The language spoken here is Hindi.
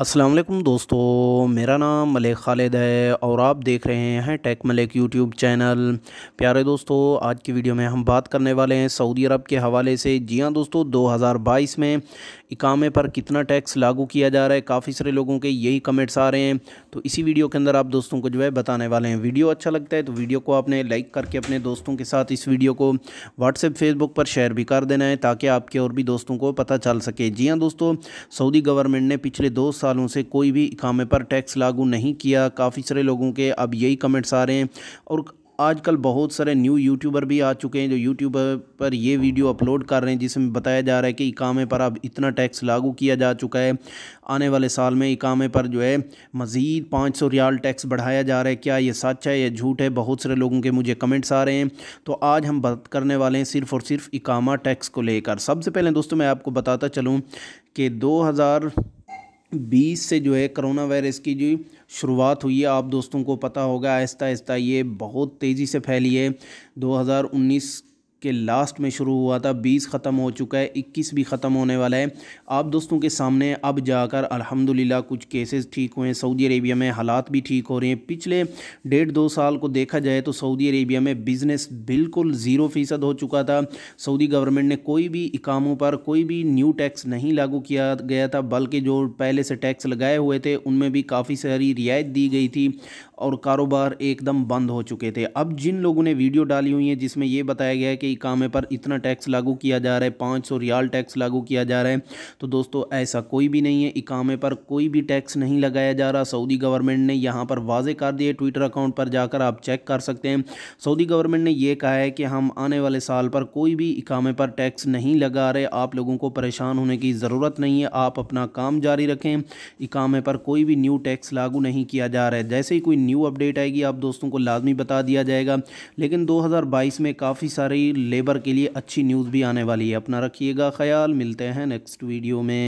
असलम दोस्तों मेरा नाम मलिक खालिद है और आप देख रहे हैं टेक मलिक यूट्यूब चैनल प्यारे दोस्तों आज की वीडियो में हम बात करने वाले हैं सऊदी अरब के हवाले से जी हाँ दोस्तों 2022 में इकामे पर कितना टैक्स लागू किया जा रहा है काफ़ी सारे लोगों के यही कमेंट्स आ रहे हैं तो इसी वीडियो के अंदर आप दोस्तों को जो है बताने वाले हैं वीडियो अच्छा लगता है तो वीडियो को आपने लाइक करके अपने दोस्तों के साथ इस वीडियो को व्हाट्सएप फेसबुक पर शेयर भी कर देना है ताकि आपके और भी दोस्तों को पता चल सके जी हाँ दोस्तों सऊदी गवर्नमेंट ने पिछले दो सालों से कोई भी इकामे पर टैक्स लागू नहीं किया काफ़ी सारे लोगों के अब यही कमेंट्स आ रहे हैं और आजकल बहुत सारे न्यू यूट्यूबर भी आ चुके हैं जो यूट्यूब पर ये वीडियो अपलोड कर रहे हैं जिसमें बताया जा रहा है कि इकामे पर अब इतना टैक्स लागू किया जा चुका है आने वाले साल में इकामे पर जो है मज़ीद पाँच सौ रियाल टैक्स बढ़ाया जा रहा है क्या ये सच है या झूठ है बहुत सारे लोगों के मुझे कमेंट्स आ रहे हैं तो आज हम बात करने वाले हैं सिर्फ़ और सिर्फ इकामा टैक्स को लेकर सबसे पहले दोस्तों मैं आपको बताता चलूँ कि दो हज़ार बीस से जो है करोना वायरस की जो शुरुआत हुई है आप दोस्तों को पता होगा आहिस्ता आहिस्ता ये बहुत तेज़ी से फैली है 2019 के लास्ट में शुरू हुआ था बीस ख़त्म हो चुका है इक्कीस भी ख़त्म होने वाला है आप दोस्तों के सामने अब जाकर अल्हम्दुलिल्लाह कुछ केसेस ठीक हुए हैं सऊदी अरेबिया में हालात भी ठीक हो रहे हैं पिछले डेढ़ दो साल को देखा जाए तो सऊदी अरेबिया में बिज़नेस बिल्कुल ज़ीरो फ़ीसद हो चुका था सऊदी गवर्नमेंट ने कोई भी इकामों पर कोई भी न्यू टैक्स नहीं लागू किया गया था बल्कि जो पहले से टैक्स लगाए हुए थे उनमें भी काफ़ी सारी रियायत दी गई थी और कारोबार एकदम बंद हो चुके थे अब जिन लोगों ने वीडियो डाली हुई है जिसमें यह बताया गया है कि काम है पर इतना टैक्स लागू किया जा रहा है पाँच सौ रियाल टैक्स लागू किया जा रहा है तो दोस्तों ऐसा कोई भी नहीं है इकामे पर कोई भी टैक्स नहीं लगाया जा रहा सऊदी गवर्नमेंट ने यहाँ पर वाजे कर दिए ट्विटर अकाउंट पर जाकर आप चेक कर सकते हैं सऊदी गवर्नमेंट ने यह कहा है कि हम आने वाले साल पर कोई भी इकामे पर टैक्स नहीं लगा रहे आप लोगों को परेशान होने की ज़रूरत नहीं है आप अपना काम जारी रखें इकामे पर कोई भी न्यू टैक्स लागू नहीं किया जा रहा है जैसे ही कोई न्यू अपडेट आएगी आप दोस्तों को लाजमी बता दिया जाएगा लेकिन 2022 में काफ़ी सारी लेबर के लिए अच्छी न्यूज़ भी आने वाली है अपना रखिएगा ख्याल मिलते हैं नेक्स्ट वीडियो में